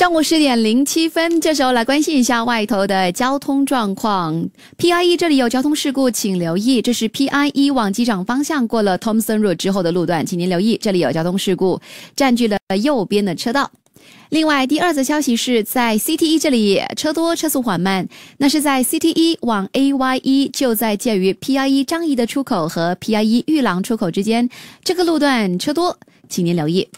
上午十点零七分，这时候来关心一下外头的交通状况。P I E 这里有交通事故，请留意，这是 P I E 往机场方向过了 Tomson Road 之后的路段，请您留意这里有交通事故，占据了右边的车道。另外，第二则消息是在 C T E 这里车多车速缓慢，那是在 C T E 往 A Y E 就在介于 P I E 张仪的出口和 P I E 玉廊出口之间，这个路段车多，请您留意。